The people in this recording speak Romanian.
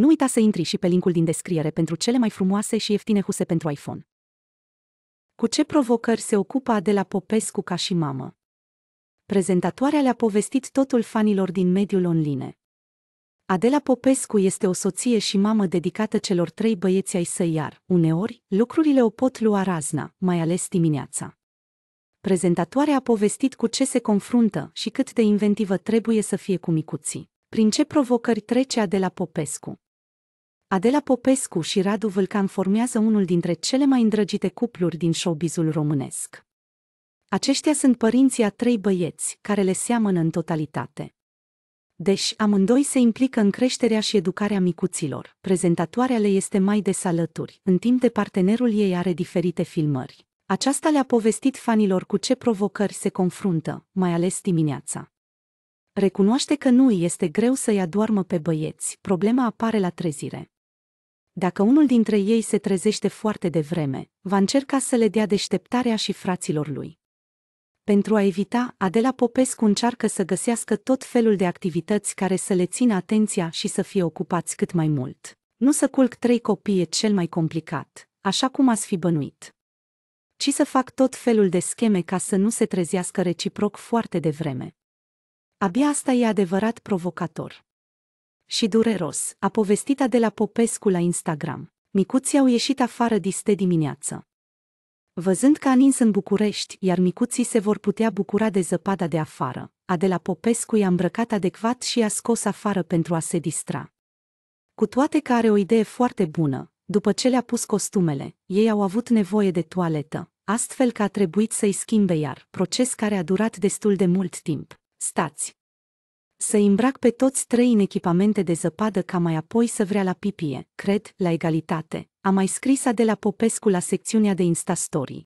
Nu uita să intri și pe linkul din descriere pentru cele mai frumoase și ieftine huse pentru iPhone. Cu ce provocări se ocupa Adela Popescu ca și mamă? Prezentatoarea le-a povestit totul fanilor din mediul online. Adela Popescu este o soție și mamă dedicată celor trei băieți ai săi, iar, uneori, lucrurile o pot lua razna, mai ales dimineața. Prezentatoarea a povestit cu ce se confruntă și cât de inventivă trebuie să fie cu micuții. Prin ce provocări trece Adela Popescu? Adela Popescu și Radu Vâlcan formează unul dintre cele mai îndrăgite cupluri din showbizul românesc. Aceștia sunt părinții a trei băieți, care le seamănă în totalitate. Deși amândoi se implică în creșterea și educarea micuților, prezentatoarea le este mai des alături, în timp de partenerul ei are diferite filmări. Aceasta le-a povestit fanilor cu ce provocări se confruntă, mai ales dimineața. Recunoaște că nu îi este greu să-i adoarmă pe băieți, problema apare la trezire. Dacă unul dintre ei se trezește foarte devreme, va încerca să le dea deșteptarea și fraților lui. Pentru a evita, Adela Popescu încearcă să găsească tot felul de activități care să le țină atenția și să fie ocupați cât mai mult. Nu să culc trei copii e cel mai complicat, așa cum ați fi bănuit. Ci să fac tot felul de scheme ca să nu se trezească reciproc foarte devreme. Abia asta e adevărat provocator și dureros, a povestit Adela Popescu la Instagram. Micuții au ieșit afară diste dimineață. Văzând că a nins în București, iar micuții se vor putea bucura de zăpada de afară, Adela Popescu i-a îmbrăcat adecvat și i-a scos afară pentru a se distra. Cu toate că are o idee foarte bună, după ce le-a pus costumele, ei au avut nevoie de toaletă, astfel că a trebuit să-i schimbe iar, proces care a durat destul de mult timp. Stați! Să îmbrac pe toți trei în echipamente de zăpadă ca mai apoi să vrea la pipie, cred, la egalitate, a mai scris de la Popescu la secțiunea de Instastory.